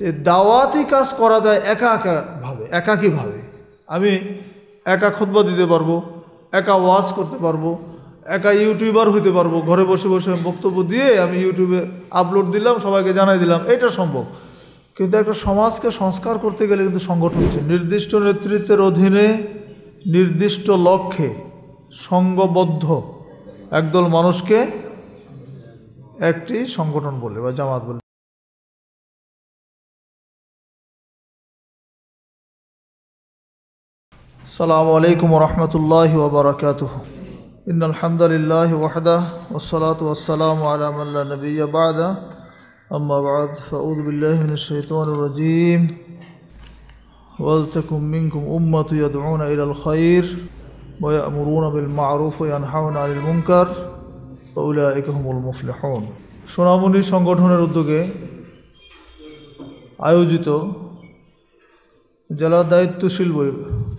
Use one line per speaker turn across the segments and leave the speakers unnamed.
যে দাওয়াতি কাজ করা যায় একা একাভাবে একাকীভাবে আমি একা খুতবা দিতে পারবো একা ওয়াজ করতে পারবো একা ইউটিউবার হইতে পারবো ঘরে বসে বসে বক্তব্য দিয়ে আমি ইউটিউবে আপলোড দিলাম সবাইকে জানাই দিলাম এটা সম্ভব কিন্তু একটা সমাজকে সংস্কার করতে গেলে কিন্তু সংগঠন হচ্ছে নির্দিষ্ট নেতৃত্বের অধীনে নির্দিষ্ট লক্ষ্যে সঙ্গবদ্ধ একদল মানুষকে একটি সংগঠন বলে বা জামাত বলে السلام عليكم ورحمة الله وبركاته إن الحمد لله وحده والصلاة والسلام على من لا نبي بعده أما بعد فأعوذ بالله من الشيطان الرجيم ولتكن منكم أمة يدعون إلى الخير ويأمرون بالمعروف وينهون عن المنكر وأولئك هم المفلحون সোনামণি সংগঠনের উদ্যোগে আয়োজিত জেলা দায়িত্বশীল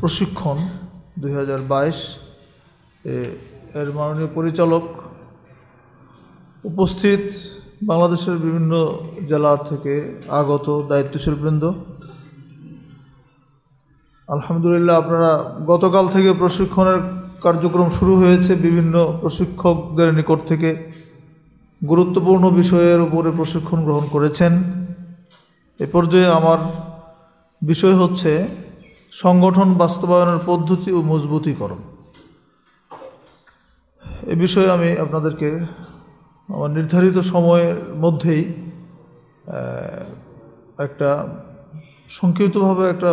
প্রশিক্ষণ দুই এর মাননীয় পরিচালক উপস্থিত বাংলাদেশের বিভিন্ন জেলা থেকে আগত দায়িত্বশীলবৃন্দ আলহামদুলিল্লাহ আপনারা গতকাল থেকে প্রশিক্ষণের কার্যক্রম শুরু হয়েছে বিভিন্ন প্রশিক্ষকদের নিকট থেকে গুরুত্বপূর্ণ বিষয়ের উপরে প্রশিক্ষণ গ্রহণ করেছেন এ পর্যায়ে আমার বিষয় হচ্ছে সংগঠন বাস্তবায়নের পদ্ধতি ও মজবুতিকরণ এ বিষয়ে আমি আপনাদেরকে আমার নির্ধারিত সময়ের মধ্যেই একটা সংক্ষিপ্তভাবে একটা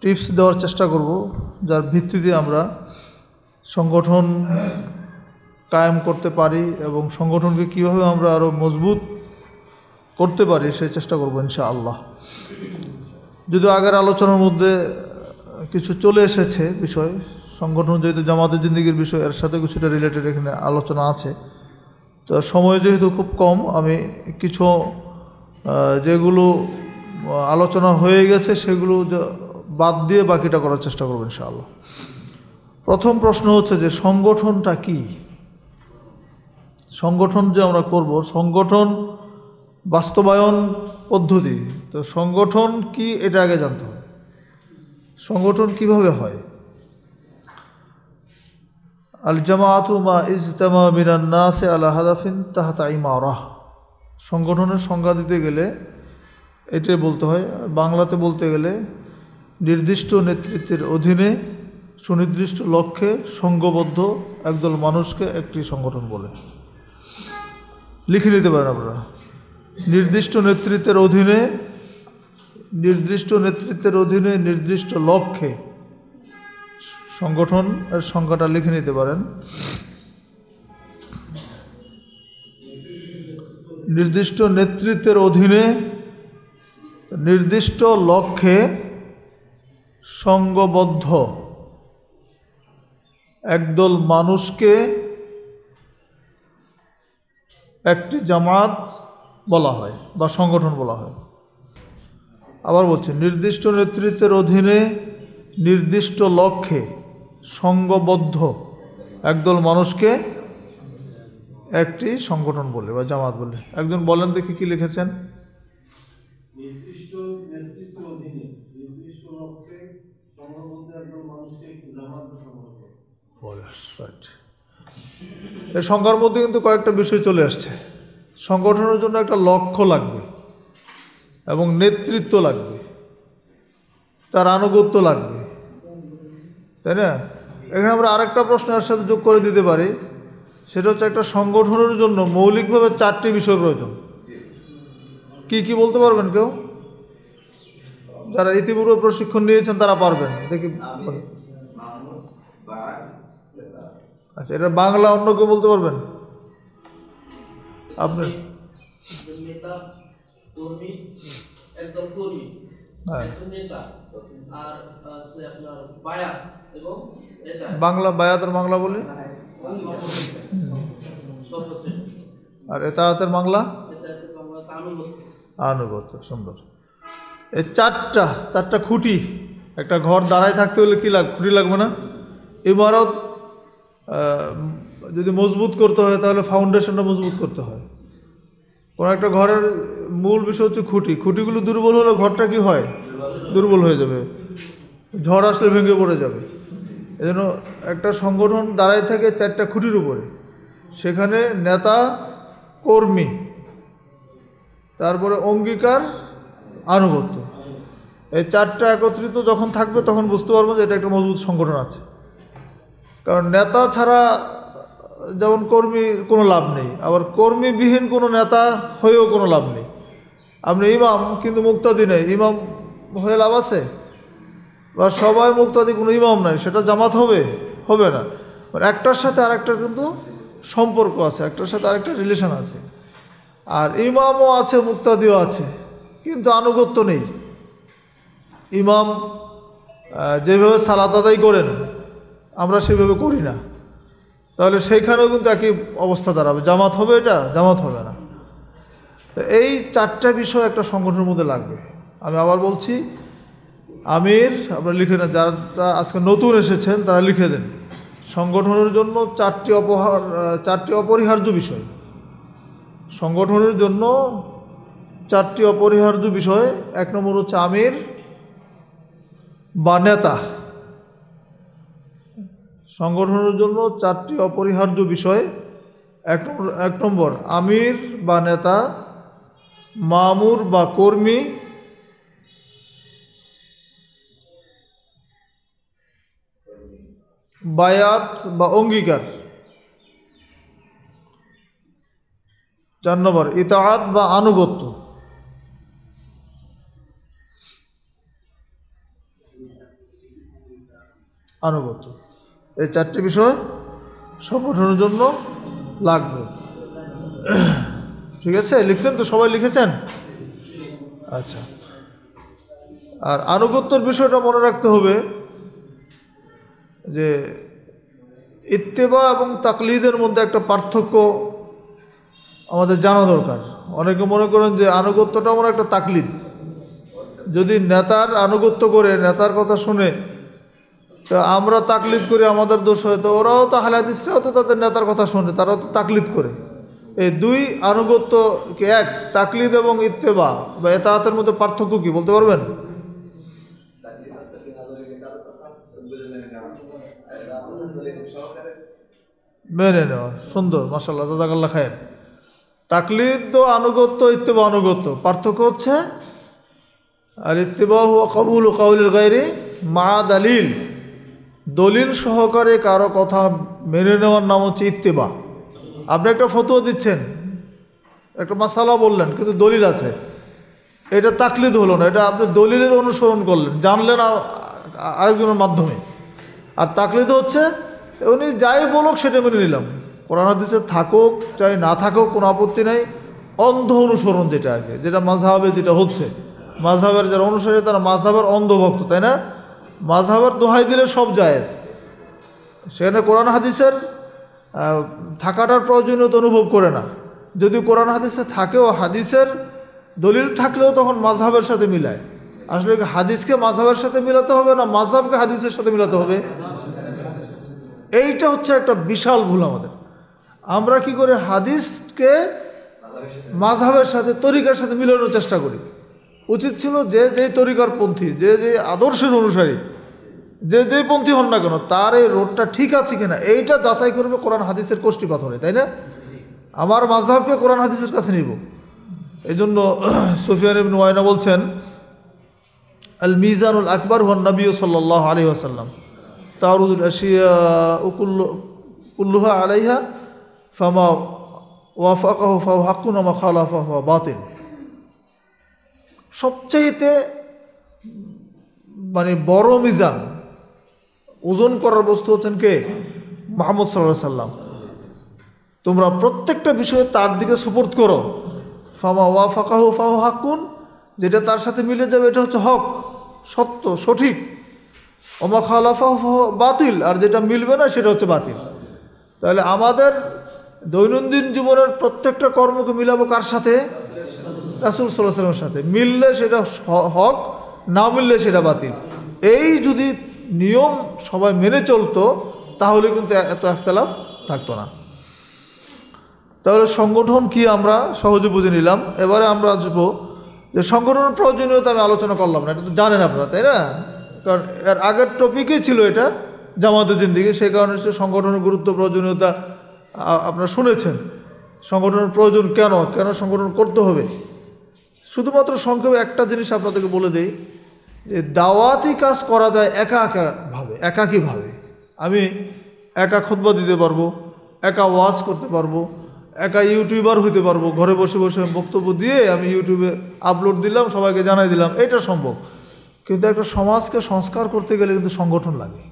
টিপস দেওয়ার চেষ্টা করব যার ভিত্তিতে আমরা সংগঠন কায়েম করতে পারি এবং সংগঠনকে কীভাবে আমরা আরও মজবুত করতে পারি সে চেষ্টা করবো ইনশা আল্লাহ যদি আগের আলোচনার মধ্যে কিছু চলে এসেছে বিষয় সংগঠন যেহেতু জামাতের জিন্দিগির বিষয় এর সাথে কিছুটা রিলেটেড এখানে আলোচনা আছে তো সময় যেহেতু খুব কম আমি কিছু যেগুলো আলোচনা হয়ে গেছে সেগুলো বাদ দিয়ে বাকিটা করার চেষ্টা করবো ইনশাআল্লাহ প্রথম প্রশ্ন হচ্ছে যে সংগঠনটা কি সংগঠন যে আমরা করব সংগঠন বাস্তবায়ন পদ্ধতি তো সংগঠন কি এটা আগে জানতে হবে সংগঠন কিভাবে হয় আল জামাতু মা ইজতামা নাসে আল্লাহ হাদাফিন তাই ইমারাহ সংগঠনের সংজ্ঞা দিতে গেলে এটাই বলতে হয় আর বাংলাতে বলতে গেলে নির্দিষ্ট নেতৃত্বের অধীনে সুনির্দিষ্ট লক্ষ্যে সংঘবদ্ধ একদল মানুষকে একটি সংগঠন বলে লিখে নিতে পারেন আপনারা নির্দিষ্ট নেতৃত্বের অধীনে নির্দিষ্ট নেতৃত্বের অধীনে নির্দিষ্ট লক্ষ্যে সংগঠন এর সংখ্যাটা লিখে নিতে পারেন নির্দিষ্ট নেতৃত্বের অধীনে নির্দিষ্ট লক্ষ্যে সঙ্গবদ্ধ একদল মানুষকে একটি জামাত বলা হয় বা সংগঠন বলা হয় আবার বলছি নির্দিষ্ট নেতৃত্বের অধীনে নির্দিষ্ট লক্ষ্যে সংঘবদ্ধ একদল মানুষকে একটি সংগঠন বলে বা জামাত বলে একজন বলেন দেখি কি লিখেছেন এ সংখ্যার মধ্যে কিন্তু কয়েকটা বিষয় চলে আসছে সংগঠনের জন্য একটা লক্ষ্য লাগবে এবং নেতৃত্ব লাগবে তার আনুগত্য লাগবে তাই না এখানে আমরা আরেকটা প্রশ্ন এর সাথে যোগ করে দিতে পারি সেটা হচ্ছে একটা সংগঠনের জন্য মৌলিকভাবে চারটি বিষয় প্রয়োজন কি কি বলতে পারবেন কেউ যারা ইতিপূর্বে প্রশিক্ষণ নিয়েছেন তারা পারবেন দেখি আচ্ছা এটা বাংলা অন্য কেউ বলতে পারবেন আপনার হ্যাঁ। বাংলা বায়াত বাংলা বলি হ্যাঁ, হ্যাঁ, আর এতাহাতের বাংলা আনুগত সুন্দর এই চারটা চারটা খুঁটি একটা ঘর দাঁড়ায় থাকতে হলে কী লাগ খুঁটি লাগবে না ইমারত যদি মজবুত করতে হয় তাহলে ফাউন্ডেশনটা মজবুত করতে হয় কোনো একটা ঘরের মূল বিষয় হচ্ছে খুঁটি খুঁটিগুলো দুর্বল হলে ঘরটা কি হয় দুর্বল হয়ে যাবে ঝড় আসলে ভেঙে পড়ে যাবে এজন্য একটা সংগঠন দাঁড়ায় থাকে চারটা খুঁটির উপরে সেখানে নেতা কর্মী তারপরে অঙ্গীকার আনুগত্য এই চারটা একত্রিত যখন থাকবে তখন বুঝতে পারবো যে এটা একটা মজবুত সংগঠন আছে কারণ নেতা ছাড়া যেমন কর্মী কোনো লাভ নেই আবার কর্মীবিহীন কোনো নেতা হয়েও কোনো লাভ নেই আপনি ইমাম কিন্তু মুক্তাদি নেই ইমাম হয়ে লাভ আছে বা সবাই মুক্তাদি কোনো ইমাম নাই সেটা জামাত হবে হবে না মানে একটার সাথে আরেকটার কিন্তু সম্পর্ক আছে একটার সাথে আরেকটা রিলেশন আছে আর ইমামও আছে মুক্তাদিও আছে কিন্তু আনুগত্য নেই ইমাম যেভাবে সালাত আদায় করেন আমরা সেভাবে করি না তাহলে সেইখানেও কিন্তু একই অবস্থা দাঁড়াবে জামাত হবে এটা জামাত হবে না তো এই চারটা বিষয় একটা সংগঠনের মধ্যে লাগবে আমি আবার বলছি আমির আপনারা লিখে না যারা আজকে নতুন এসেছেন তারা লিখে দেন সংগঠনের জন্য চারটি অপহার চারটি অপরিহার্য বিষয় সংগঠনের জন্য চারটি অপরিহার্য বিষয় এক নম্বর হচ্ছে আমির বা নেতা সংগঠনের জন্য চারটি অপরিহার্য বিষয় এক এক নম্বর আমির বা নেতা মামুর বা কর্মী বায়াত বা অঙ্গীকার চার নম্বর ইতাহাত বা আনুগত্য আনুগত্য এই চারটি বিষয় সংগঠনের জন্য লাগবে ঠিক আছে লিখছেন তো সবাই লিখেছেন আচ্ছা আর আনুগত্যর বিষয়টা মনে রাখতে হবে যে ইত্তেবা এবং তাকলিদের মধ্যে একটা পার্থক্য আমাদের জানা দরকার অনেকে মনে করেন যে আনুগত্যটা আমার একটা তাকলিদ যদি নেতার আনুগত্য করে নেতার কথা শুনে তো আমরা তাকলিদ করি আমাদের দোষ হয় তো ওরাও তো হালাদিসরাও তো তাদের নেতার কথা শোনে তারাও তো তাকলিদ করে এই দুই আনুগত্য এক তাকলিদ এবং ইত্তেবা বা এতাহাতের মধ্যে পার্থক্য কি বলতে পারবেন মেনে নেওয়া সুন্দর মাসাল্লাহ জাজাকাল্লা খায়ের তাকলিদ তো আনুগত্য ইত্তেবা আনুগত্য পার্থক্য হচ্ছে আর ইত্তেবা কবুল কাউলের গাইরি মা দালিল দলিল সহকারে কারো কথা মেনে নেওয়ার নাম হচ্ছে ইত্তেবা আপনি একটা ফতুয়া দিচ্ছেন একটা মাসালা বললেন কিন্তু দলিল আছে এটা তাকলিদ হলো না এটা আপনি দলিলের অনুসরণ করলেন জানলেন আরেকজনের মাধ্যমে আর তাকলিদ হচ্ছে উনি যাই বলুক সেটা মেনে নিলাম কোরআন দিচ্ছে থাকুক চাই না থাকুক কোনো আপত্তি নাই অন্ধ অনুসরণ যেটা আর কি যেটা মাঝহাবে যেটা হচ্ছে মাঝহাবের যারা অনুসারী তারা মাঝহাবের অন্ধভক্ত তাই না মাঝহাবের দোহাই দিলে সব জায়েজ সেখানে কোরআন হাদিসের থাকাটার প্রয়োজনীয়তা অনুভব করে না যদি কোরআন হাদিসে থাকেও হাদিসের দলিল থাকলেও তখন মাঝহাবের সাথে মিলায় আসলে হাদিসকে মাঝহাবের সাথে মিলাতে হবে না মাঝহাবকে হাদিসের সাথে মিলাতে হবে এইটা হচ্ছে একটা বিশাল ভুল আমাদের আমরা কি করে হাদিসকে মাঝহাবের সাথে তরিকার সাথে মিলানোর চেষ্টা করি উচিত ছিল যে যে তরিকার পন্থী যে যে আদর্শের অনুসারী যে যে পন্থী হন না কেন তার এই রোডটা ঠিক আছে কিনা এইটা যাচাই করবে কোরআন হাদিসের কোষ্টি পাথরে তাই না আমার মাঝহাবকে কোরআন হাদিসের কাছে নিব এই জন্য সুফিয়ান ইবিন ওয়াইনা বলছেন আল মিজানুল আকবর হন নবী সাল্লাহ আলী আসাল্লাম তার উকুল্লুহা আলাইহা ফামা ওয়াফাকাহ ফাহ হাক্কুন আমা খালাফা বাতিল সবচেয়েতে মানে বড় মিজান ওজন করার বস্তু হচ্ছেন কে মোহাম্মদ সাল্লাহ সাল্লাম তোমরা প্রত্যেকটা বিষয়ে তার দিকে সুপোর্ট করো ফামা ওয়া ফাকাহু ফাহ হাকুন যেটা তার সাথে মিলে যাবে এটা হচ্ছে হক সত্য সঠিক অমা খালাফাহ বাতিল আর যেটা মিলবে না সেটা হচ্ছে বাতিল তাহলে আমাদের দৈনন্দিন জীবনের প্রত্যেকটা কর্মকে মিলাবো কার সাথে রাসুল সাল্লাহ সাল্লামের সাথে মিললে সেটা হক না মিললে সেটা বাতিল এই যদি নিয়ম সবাই মেনে চলতো তাহলে কিন্তু এত একতলাফ থাকতো না তাহলে সংগঠন কি আমরা সহজে বুঝে নিলাম এবারে আমরা আসবো যে সংগঠনের প্রয়োজনীয়তা আমি আলোচনা করলাম না এটা তো জানেন আপনারা তাই না কারণ এর আগের টপিকই ছিল এটা জামাতের জিন্দিগি সেই কারণে সে সংগঠনের গুরুত্ব প্রয়োজনীয়তা আপনারা শুনেছেন সংগঠনের প্রয়োজন কেন কেন সংগঠন করতে হবে শুধুমাত্র সংক্ষেপে একটা জিনিস আপনাদেরকে বলে দেই যে দাওয়াতি কাজ করা যায় একা একাভাবে একাকীভাবে আমি একা খুদ্া দিতে পারবো একা ওয়াজ করতে পারবো একা ইউটিউবার হইতে পারবো ঘরে বসে বসে বক্তব্য দিয়ে আমি ইউটিউবে আপলোড দিলাম সবাইকে জানাই দিলাম এটা সম্ভব কিন্তু একটা সমাজকে সংস্কার করতে গেলে কিন্তু সংগঠন লাগে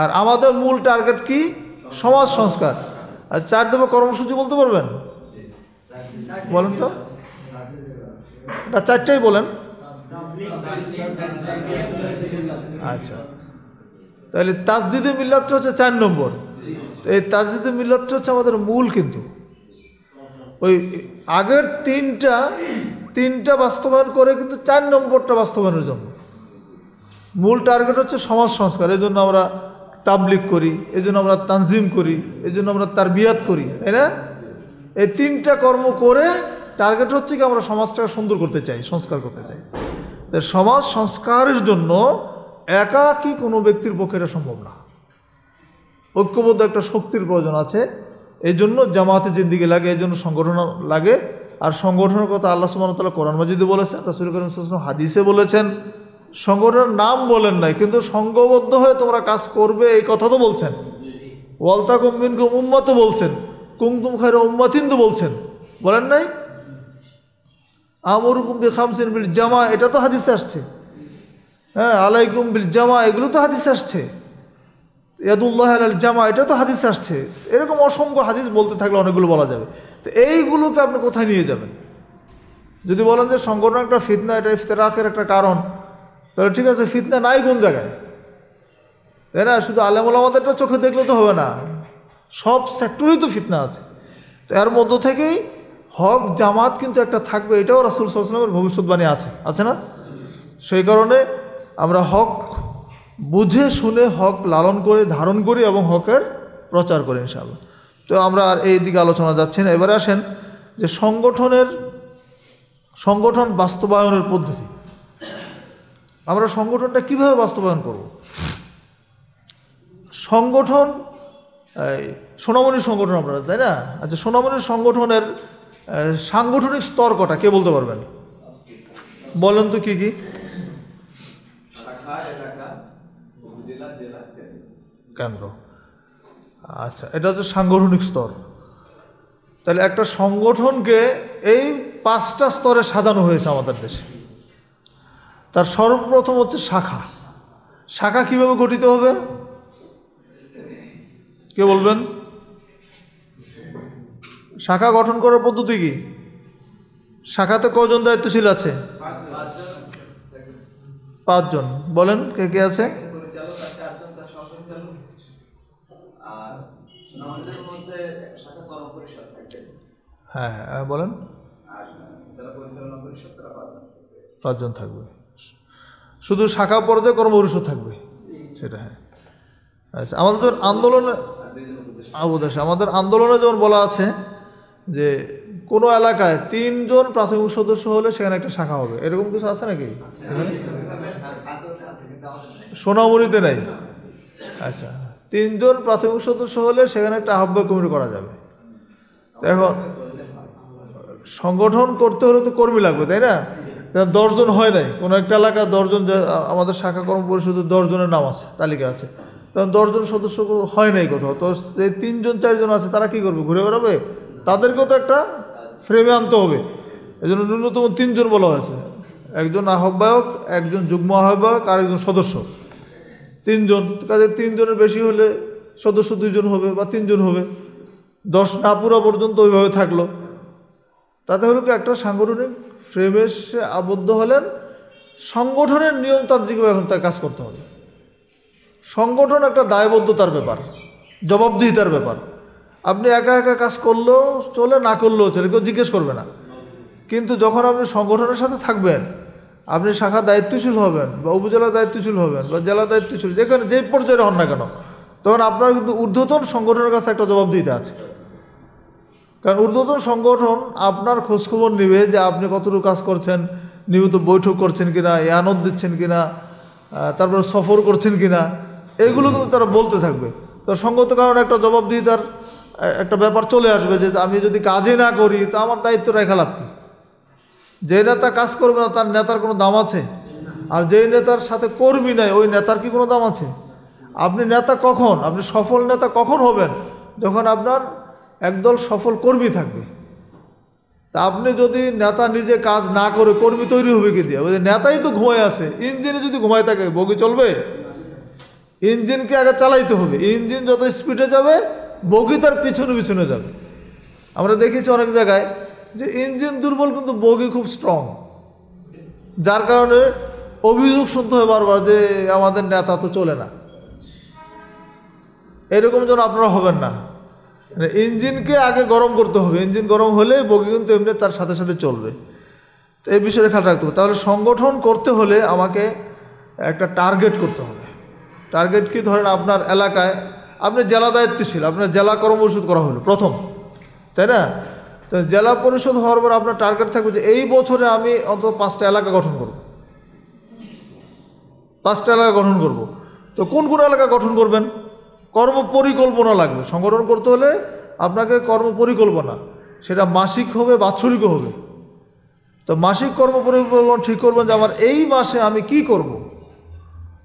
আর আমাদের মূল টার্গেট কি সমাজ সংস্কার আর চার দফা কর্মসূচি বলতে পারবেন বলেন তো এটা চারটেই বলেন আচ্ছা তাহলে তাজদিদে মিল্লাতটা হচ্ছে চার নম্বর এই তাজদিদে মিল্লাতটা হচ্ছে আমাদের মূল কিন্তু ওই আগের তিনটা তিনটা বাস্তবায়ন করে কিন্তু চার নম্বরটা বাস্তবায়নের জন্য মূল টার্গেট হচ্ছে সমাজ সংস্কার এই জন্য আমরা তাবলিক করি এই জন্য আমরা তানজিম করি এই জন্য আমরা তার বিয়াত করি তাই না এই তিনটা কর্ম করে টার্গেট হচ্ছে কি আমরা সমাজটাকে সুন্দর করতে চাই সংস্কার করতে চাই তাই সমাজ সংস্কারের জন্য একা কি কোনো ব্যক্তির পক্ষে এটা সম্ভব না ঐক্যবদ্ধ একটা শক্তির প্রয়োজন আছে এই জন্য জামাতে জিন্দিগি লাগে এই জন্য সংগঠন লাগে আর সংগঠনের কথা আল্লাহ সুমান তাল্লাহ কোরআন মাজিদে বলেছেন রাসুল করিম হাদিসে বলেছেন সংগঠনের নাম বলেন নাই কিন্তু সংঘবদ্ধ হয়ে তোমরা কাজ করবে এই কথা তো বলছেন ওয়ালতা কুম্বিন কুম্মা বলছেন কুমতুম খায়রা উম্মাতিন তো বলছেন বলেন নাই আমরুকুম বি খামসিন বিল জামা এটা তো হাদিস আসছে হ্যাঁ আলাইকুম বিল জামা এগুলো তো হাদিস আসছে ইয়াদুল্লাহ আল জামা এটা তো হাদিস আসছে এরকম অসংখ্য হাদিস বলতে থাকলে অনেকগুলো বলা যাবে তো এইগুলোকে আপনি কোথায় নিয়ে যাবেন যদি বলেন যে সংগঠন একটা ফিতনা এটা রাখের একটা কারণ তাহলে ঠিক আছে ফিতনা নাই কোন জায়গায় তাই না শুধু আলেমুল আমাদেরটা চোখে দেখলে তো হবে না সব সেক্টরেই তো ফিতনা আছে তো এর মধ্য থেকেই হক জামাত কিন্তু একটা থাকবে এটাও রাসুল সাল্লামের ভবিষ্যৎবাণী আছে আছে না সেই কারণে আমরা হক বুঝে শুনে হক লালন করে ধারণ করি এবং হকের প্রচার করি ইনশাআল্লাহ তো আমরা আর এই দিকে আলোচনা যাচ্ছি না এবারে আসেন যে সংগঠনের সংগঠন বাস্তবায়নের পদ্ধতি আমরা সংগঠনটা কিভাবে বাস্তবায়ন করব সংগঠন সোনামণির সংগঠন আপনারা তাই না আচ্ছা সোনামণির সংগঠনের সাংগঠনিক স্তর কটা কে বলতে পারবেন বলেন তো কি কি কেন্দ্র আচ্ছা এটা হচ্ছে সাংগঠনিক স্তর তাহলে একটা সংগঠনকে এই পাঁচটা স্তরে সাজানো হয়েছে আমাদের দেশে তার সর্বপ্রথম হচ্ছে শাখা শাখা কিভাবে গঠিত হবে কে বলবেন শাখা গঠন করার পদ্ধতি কি শাখাতে কজন দায়িত্বশীল আছে পাঁচজন বলেন কে কে আছে হ্যাঁ হ্যাঁ বলেন পাঁচজন থাকবে শুধু শাখা পর্যায়ে কর্মপরিষদ থাকবে সেটা হ্যাঁ আচ্ছা আমাদের আন্দোলনে দাস আমাদের আন্দোলনে যেমন বলা আছে যে কোনো এলাকায় তিনজন প্রাথমিক সদস্য হলে সেখানে একটা শাখা হবে এরকম কিছু আছে নাকি সোনামুড়িতে নাই আচ্ছা তিনজন প্রাথমিক সদস্য হলে সেখানে একটা আহ্বায়ক কমিটি করা যাবে এখন সংগঠন করতে হলে তো কর্মী লাগবে তাই না দশজন হয় নাই কোনো একটা এলাকা দশজন আমাদের শাখা কর্ম পরিষদে দশজনের নাম আছে তালিকা আছে তখন দশজন সদস্য হয় নাই কোথাও তো যে তিনজন চারজন আছে তারা কি করবে ঘুরে বেড়াবে তাদেরকেও তো একটা ফ্রেমে আনতে হবে এই জন্য ন্যূনতম তিনজন বলা হয়েছে একজন আহ্বায়ক একজন যুগ্ম আহ্বায়ক আর একজন সদস্য তিনজন কাজে তিনজনের বেশি হলে সদস্য দুইজন হবে বা তিনজন হবে দশ না পুরা পর্যন্ত ওইভাবে থাকলো তাতে হলো কি একটা সাংগঠনিক ফ্রেমে সে আবদ্ধ হলেন সংগঠনের নিয়ম তান্ত্রিকভাবে এখন তার কাজ করতে হবে সংগঠন একটা দায়বদ্ধতার ব্যাপার জবাবদিহিতার ব্যাপার আপনি একা একা কাজ করলেও চলে না করলেও চলে কেউ জিজ্ঞেস করবে না কিন্তু যখন আপনি সংগঠনের সাথে থাকবেন আপনি শাখা দায়িত্বশীল হবেন বা উপজেলা দায়িত্বশীল হবেন বা জেলা দায়িত্বশীল যেখানে যে পর্যায়ে হন না কেন তখন আপনার কিন্তু ঊর্ধ্বতন সংগঠনের কাছে একটা জবাবদিহিতা আছে কারণ ঊর্ধ্বতন সংগঠন আপনার খোঁজখবর নিবে যে আপনি কতটুকু কাজ করছেন নিয়মিত বৈঠক করছেন কিনা এ আনন্দ দিচ্ছেন কিনা তারপরে সফর করছেন কিনা এগুলো কিন্তু তারা বলতে থাকবে তার সঙ্গত কারণে একটা জবাবদিহি তার একটা ব্যাপার চলে আসবে যে আমি যদি কাজে না করি তা আমার দায়িত্ব রেখা লাগবে যে নেতা কাজ করবে না তার নেতার কোনো দাম আছে আর যে নেতার সাথে কর্মী নাই ওই নেতার কি কোনো দাম আছে আপনি নেতা কখন আপনি সফল নেতা কখন হবেন যখন আপনার একদল সফল কর্মী থাকবে তা আপনি যদি নেতা নিজে কাজ না করে কর্মী তৈরি হবে কি দিয়ে নেতাই তো ঘুমায় আছে ইঞ্জিনে যদি ঘুমায় থাকে বগি চলবে ইঞ্জিনকে আগে চালাইতে হবে ইঞ্জিন যত স্পিডে যাবে বগি তার পিছনে পিছনে যাবে আমরা দেখেছি অনেক জায়গায় যে ইঞ্জিন দুর্বল কিন্তু বগি খুব স্ট্রং যার কারণে অভিযোগ শুনতে হয় বারবার যে আমাদের নেতা তো চলে না এরকম যেন আপনারা হবেন না মানে ইঞ্জিনকে আগে গরম করতে হবে ইঞ্জিন গরম হলে বগি কিন্তু এমনি তার সাথে সাথে চলবে তো এই বিষয়ে খেয়াল রাখতে হবে তাহলে সংগঠন করতে হলে আমাকে একটা টার্গেট করতে হবে টার্গেট কি ধরেন আপনার এলাকায় আপনি জেলা দায়িত্বশীল আপনার জেলা কর্মপরিষদ করা হলো প্রথম তাই না তো জেলা পরিষদ হওয়ার পর আপনার টার্গেট থাকবে যে এই বছরে আমি অন্তত পাঁচটা এলাকা গঠন করব পাঁচটা এলাকা গঠন করব তো কোন কোন এলাকা গঠন করবেন কর্ম পরিকল্পনা লাগবে সংগঠন করতে হলে আপনাকে কর্ম পরিকল্পনা সেটা মাসিক হবে বাৎসরিকও হবে তো মাসিক কর্ম পরিকল্পনা ঠিক করবেন যে আমার এই মাসে আমি কি করবো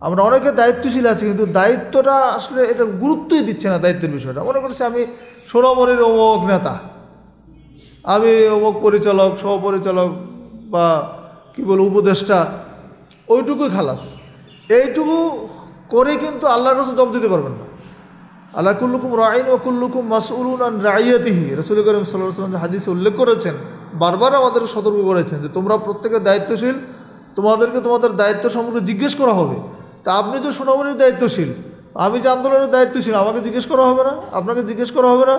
আমরা অনেকে দায়িত্বশীল আছি কিন্তু দায়িত্বটা আসলে এটা গুরুত্বই দিচ্ছে না দায়িত্বের বিষয়টা মনে করছি আমি সোনামণির অমুক নেতা আমি অমুক পরিচালক সহপরিচালক বা কী বল উপদেষ্টা ওইটুকুই খালাস এইটুকু করে কিন্তু আল্লাহর কাছে জব দিতে পারবেন না আল্লাহ কুল্লুকুম রাইন ও কুল্লুকুম মাসউলুন আন রাইয়াতিহি রসুল করিম সাল্লাম হাদিসে উল্লেখ করেছেন বারবার আমাদের সতর্ক করেছেন যে তোমরা প্রত্যেকে দায়িত্বশীল তোমাদেরকে তোমাদের দায়িত্ব সম্পর্কে জিজ্ঞেস করা হবে তা আপনি তো সোনামণির দায়িত্বশীল আমি যে আন্দোলনের দায়িত্বশীল আমাকে জিজ্ঞেস করা হবে না আপনাকে জিজ্ঞেস করা হবে না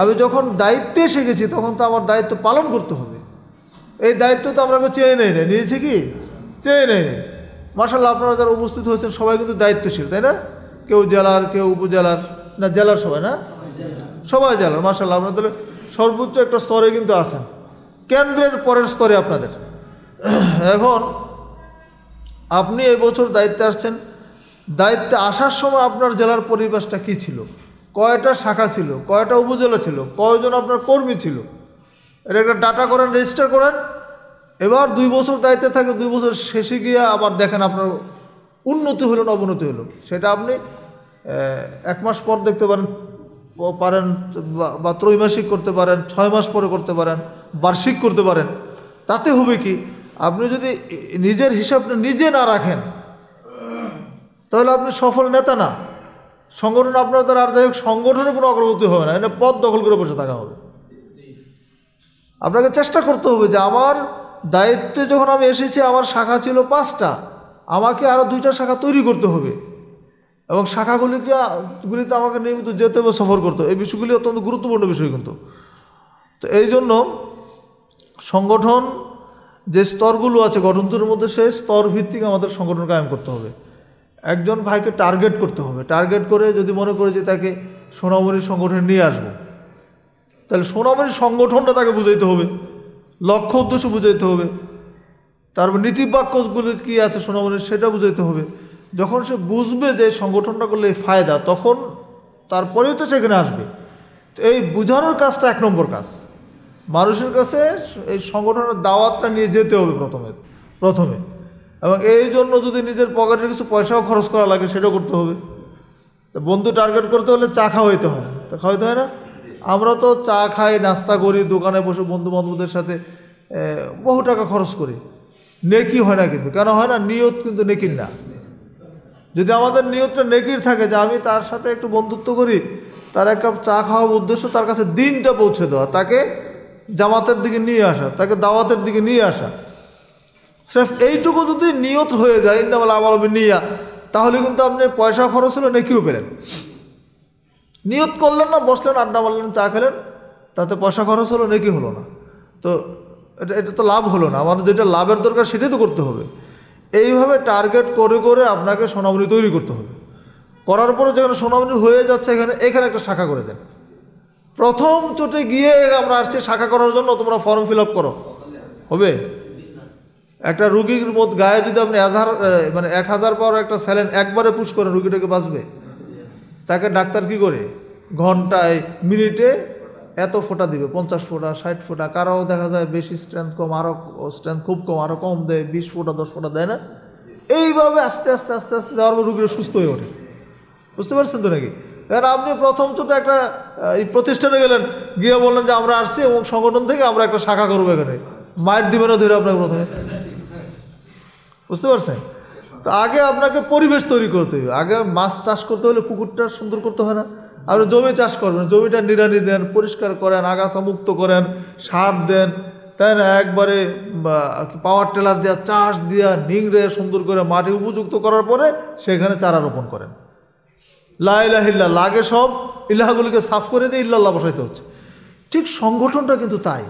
আমি যখন দায়িত্বে এসে গেছি তখন তো আমার দায়িত্ব পালন করতে হবে এই দায়িত্ব তো আমরা চেয়ে নেই না নিয়েছি কি চেয়ে নেই নেই মার্শাল্লাহ আপনারা যারা উপস্থিত হয়েছেন সবাই কিন্তু দায়িত্বশীল তাই না কেউ জেলার কেউ উপজেলার না জেলার সবাই না সবাই জেলার মার্শাল্লাহ আপনাদের তাহলে সর্বোচ্চ একটা স্তরে কিন্তু আছেন কেন্দ্রের পরের স্তরে আপনাদের এখন আপনি এই বছর দায়িত্বে আসছেন দায়িত্বে আসার সময় আপনার জেলার পরিবেশটা কি ছিল কয়টা শাখা ছিল কয়টা উপজেলা ছিল কয়জন আপনার কর্মী ছিল এটা একটা ডাটা করেন রেজিস্টার করেন এবার দুই বছর দায়িত্বে থাকে দুই বছর শেষে গিয়ে আবার দেখেন আপনার উন্নতি হলো না অবনতি হলো সেটা আপনি এক মাস পর দেখতে পারেন পারেন বা ত্রৈমাসিক করতে পারেন ছয় মাস পরে করতে পারেন বার্ষিক করতে পারেন তাতে হবে কি আপনি যদি নিজের হিসাবটা নিজে না রাখেন তাহলে আপনি সফল নেতা না সংগঠন আপনার দ্বারা আর যাই হোক সংগঠনে কোনো অগ্রগতি হবে না এটা পদ দখল করে বসে থাকা হবে আপনাকে চেষ্টা করতে হবে যে আমার দায়িত্বে যখন আমি এসেছি আমার শাখা ছিল পাঁচটা আমাকে আরও দুইটা শাখা তৈরি করতে হবে এবং শাখাগুলিকে গুলিতে আমাকে নিয়মিত যেতে হবে সফর করতে এই বিষয়গুলি অত্যন্ত গুরুত্বপূর্ণ বিষয় কিন্তু তো এই জন্য সংগঠন যে স্তরগুলো আছে গঠনতন্ত্রের মধ্যে সেই স্তর ভিত্তিক আমাদের সংগঠন কায়েম করতে হবে একজন ভাইকে টার্গেট করতে হবে টার্গেট করে যদি মনে করে যে তাকে সোনামণির সংগঠনে নিয়ে আসব তাহলে সোনামণির সংগঠনটা তাকে বুঝাইতে হবে লক্ষ্য উদ্দেশ্য বুঝাইতে হবে তারপর নীতিবাক্যগুলি কী আছে সোনামণির সেটা বুঝাইতে হবে যখন সে বুঝবে যে সংগঠনটা করলে ফায়দা তখন তারপরেই তো সেখানে আসবে তো এই বোঝানোর কাজটা এক নম্বর কাজ মানুষের কাছে এই সংগঠনের দাওয়াতটা নিয়ে যেতে হবে প্রথমে প্রথমে এবং এই জন্য যদি নিজের পকেটের কিছু পয়সাও খরচ করা লাগে সেটাও করতে হবে বন্ধু টার্গেট করতে হলে চা খাওয়াইতে হয় তা খাওয়াইতে হয় না আমরা তো চা খাই নাস্তা করি দোকানে বসে বন্ধু বান্ধবদের সাথে বহু টাকা খরচ করি নেকি হয় না কিন্তু কেন হয় না নিয়ত কিন্তু নেকির না যদি আমাদের নিয়তটা নেকির থাকে যে আমি তার সাথে একটু বন্ধুত্ব করি তার এক কাপ চা খাওয়ার উদ্দেশ্য তার কাছে দিনটা পৌঁছে দেওয়া তাকে জামাতের দিকে নিয়ে আসা তাকে দাওয়াতের দিকে নিয়ে আসা স্রেফ এইটুকু যদি নিয়ত হয়ে যায় ইন্দামাল আমল নিয়া তাহলে কিন্তু আপনি পয়সা খরচ হলো নেকিও পেলেন নিয়ত করলেন না বসলেন আড্ডা মারলেন চা খেলেন তাতে পয়সা খরচ হলো কি হলো না তো এটা এটা তো লাভ হলো না আমার যেটা লাভের দরকার সেটাই তো করতে হবে এইভাবে টার্গেট করে করে আপনাকে সোনামনি তৈরি করতে হবে করার পরে যেখানে সোনামনি হয়ে যাচ্ছে এখানে এখানে একটা শাখা করে দেন প্রথম চোটে গিয়ে আমরা আসছি শাখা করার জন্য তোমরা ফর্ম ফিল আপ করো হবে একটা রুগীর মত গায়ে যদি আপনি হাজার মানে এক হাজার পাওয়ার একটা স্যালেন একবারে পুশ করেন রুগীটাকে বাঁচবে তাকে ডাক্তার কি করে ঘন্টায় মিনিটে এত ফোটা দিবে পঞ্চাশ ফোটা ষাট ফোটা কারো দেখা যায় বেশি স্ট্রেংথ কম আরও স্ট্রেংথ খুব কম আরও কম দেয় বিশ ফোটা দশ ফোটা দেয় না এইভাবে আস্তে আস্তে আস্তে আস্তে দেওয়ার পর রুগীরা সুস্থ হয়ে ওঠে বুঝতে পারছেন তো নাকি এবার আপনি প্রথম ছোটো একটা এই প্রতিষ্ঠানে গেলেন গিয়ে বললেন যে আমরা আসছি এবং সংগঠন থেকে আমরা একটা শাখা করবো এখানে মায়ের দিবে না ধরে আপনাকে প্রথমে বুঝতে পারছেন তো আগে আপনাকে পরিবেশ তৈরি করতে হবে আগে মাছ চাষ করতে হলে পুকুরটা সুন্দর করতে হয় না আর জমি চাষ করবেন জমিটা নিরানি দেন পরিষ্কার করেন আগাছা মুক্ত করেন সার দেন তাই না একবারে পাওয়ার টেলার দেওয়া চাষ দেওয়া নিংড়ে সুন্দর করে মাটি উপযুক্ত করার পরে সেখানে চারা রোপণ করেন লাইলাহিল্লা লাগে সব ইল্লাহাগুলিকে সাফ করে দিয়ে ইল্লাহ বসাইতে হচ্ছে ঠিক সংগঠনটা কিন্তু তাই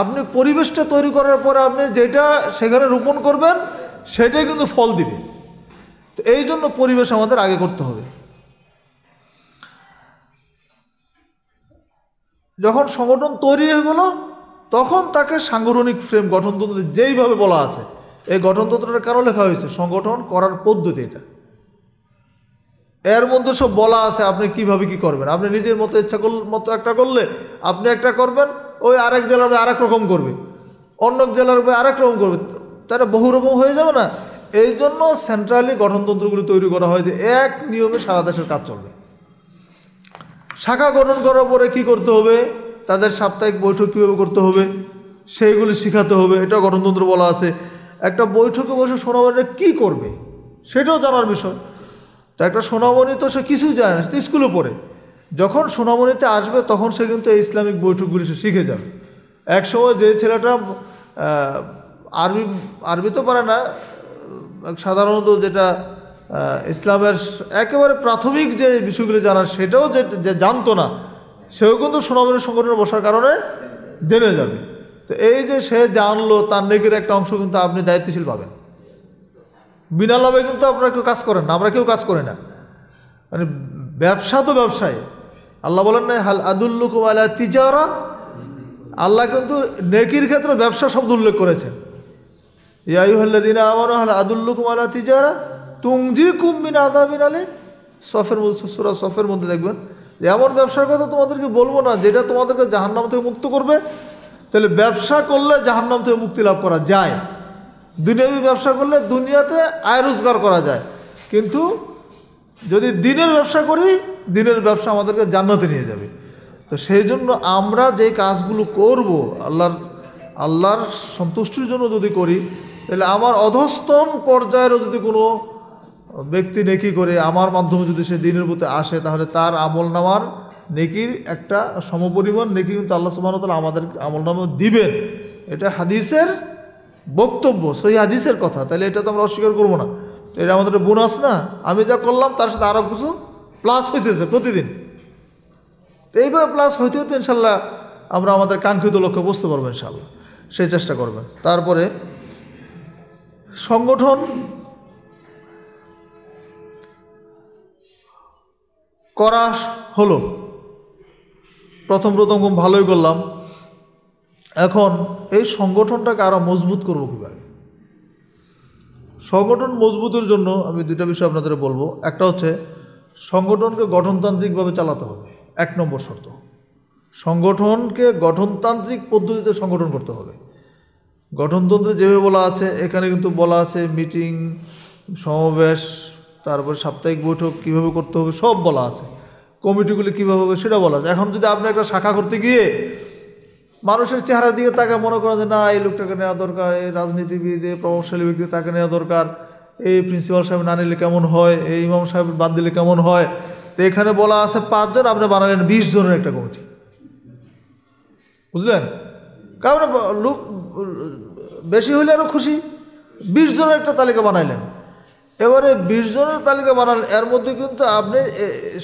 আপনি পরিবেশটা তৈরি করার পরে আপনি যেটা সেখানে রোপণ করবেন সেটাই কিন্তু ফল দিবে তো এই জন্য পরিবেশ আমাদের আগে করতে হবে যখন সংগঠন তৈরি হয়ে গেল তখন তাকে সাংগঠনিক ফ্রেম গঠনতন্ত্রে যেইভাবে বলা আছে এই গঠনতন্ত্রটা কেন লেখা হয়েছে সংগঠন করার পদ্ধতি এটা এর মধ্যে সব বলা আছে আপনি কিভাবে কি করবেন আপনি নিজের মতো ইচ্ছা করল মতো একটা করলে আপনি একটা করবেন ওই আরেক জেলার বই আরেক রকম করবে অন্য জেলার বই আরেক রকম করবে তাহলে বহু রকম হয়ে যাবে না এই জন্য সেন্ট্রালি গঠনতন্ত্রগুলি তৈরি করা হয় যে এক নিয়মে সারা দেশের কাজ চলবে শাখা গঠন করার পরে কি করতে হবে তাদের সাপ্তাহিক বৈঠক কীভাবে করতে হবে সেইগুলি শেখাতে হবে এটা গঠনতন্ত্র বলা আছে একটা বৈঠকে বসে শোনাবেন কী করবে সেটাও জানার বিষয় তা একটা সোনামণি তো সে কিছুই জানে না সে স্কুলে পড়ে যখন সোনামণিতে আসবে তখন সে কিন্তু এই ইসলামিক বৈঠকগুলি সে শিখে যাবে একসময় যে ছেলেটা আরবি আরবি তো পারে না সাধারণত যেটা ইসলামের একেবারে প্রাথমিক যে বিষয়গুলি জানা সেটাও যে জানতো না সেও কিন্তু সোনামণি সংগঠনে বসার কারণে জেনে যাবে তো এই যে সে জানলো তার নেকির একটা অংশ কিন্তু আপনি দায়িত্বশীল পাবেন বিনা লাভে কিন্তু আপনারা কেউ কাজ করেন না আমরা কেউ কাজ করি না মানে ব্যবসা তো ব্যবসায় আল্লাহ বলেন না হাল আদুল্লুকুম আলা তিজারা আল্লাহ কিন্তু নেকির ক্ষেত্রে ব্যবসা শব্দ উল্লেখ করেছেন ইয়াইহল্লাদিনা আমার হাল আদুল্লুকুম আলা তিজারা তুংজি কুম্বিন আদাবিন আলী সফের সুরা সফের মধ্যে দেখবেন এমন ব্যবসার কথা তোমাদেরকে বলবো না যেটা তোমাদেরকে জাহান্নাম থেকে মুক্ত করবে তাহলে ব্যবসা করলে জাহান্নাম থেকে মুক্তি লাভ করা যায় দুনিয়াবী ব্যবসা করলে দুনিয়াতে আয় রোজগার করা যায় কিন্তু যদি দিনের ব্যবসা করি দিনের ব্যবসা আমাদেরকে জান্নাতে নিয়ে যাবে তো সেই জন্য আমরা যে কাজগুলো করব আল্লাহর আল্লাহর সন্তুষ্টির জন্য যদি করি তাহলে আমার অধস্তন পর্যায়েরও যদি কোনো ব্যক্তি নেকি করে আমার মাধ্যমে যদি সে দিনের প্রতি আসে তাহলে তার আমল নামার নেকির একটা সমপরিমাণ নেকি কিন্তু আল্লাহ সুবাহতাল আমাদের আমল নামে দিবেন এটা হাদিসের বক্তব্য সহি হাদিসের কথা তাহলে এটা তো আমরা অস্বীকার করবো না এটা আমাদের বোনাস না আমি যা করলাম তার সাথে আরও কিছু প্লাস হইতেছে প্রতিদিন তো এইভাবে প্লাস হইতে হইতে ইনশাল্লাহ আমরা আমাদের কাঙ্ক্ষিত লক্ষ্যে বুঝতে পারবো ইনশাল্লাহ সেই চেষ্টা করবেন তারপরে সংগঠন করা হলো প্রথম প্রথম ভালোই করলাম এখন এই সংগঠনটাকে আরও মজবুত করবো কীভাবে সংগঠন মজবুতের জন্য আমি দুইটা বিষয় আপনাদের বলবো একটা হচ্ছে সংগঠনকে গঠনতান্ত্রিকভাবে চালাতে হবে এক নম্বর শর্ত সংগঠনকে গঠনতান্ত্রিক পদ্ধতিতে সংগঠন করতে হবে গঠনতন্ত্রে যেভাবে বলা আছে এখানে কিন্তু বলা আছে মিটিং সমাবেশ তারপর সাপ্তাহিক বৈঠক কীভাবে করতে হবে সব বলা আছে কমিটিগুলি কীভাবে হবে সেটা বলা আছে এখন যদি আপনি একটা শাখা করতে গিয়ে মানুষের চেহারার দিকে তাকে মনে করে যে না এই লোকটাকে নেওয়া দরকার এই রাজনীতিবিদ এই প্রভাবশালী ব্যক্তি তাকে নেওয়া দরকার এই প্রিন্সিপাল সাহেব না নিলে কেমন হয় এই ইমাম সাহেব বাদ দিলে কেমন হয় তো এখানে বলা আছে পাঁচজন আপনি বানালেন বিশ জনের একটা কমিটি বুঝলেন কারণ লোক বেশি হলে আরও খুশি বিশ জনের একটা তালিকা বানাইলেন এবারে বিশ জনের তালিকা বানালেন এর মধ্যে কিন্তু আপনি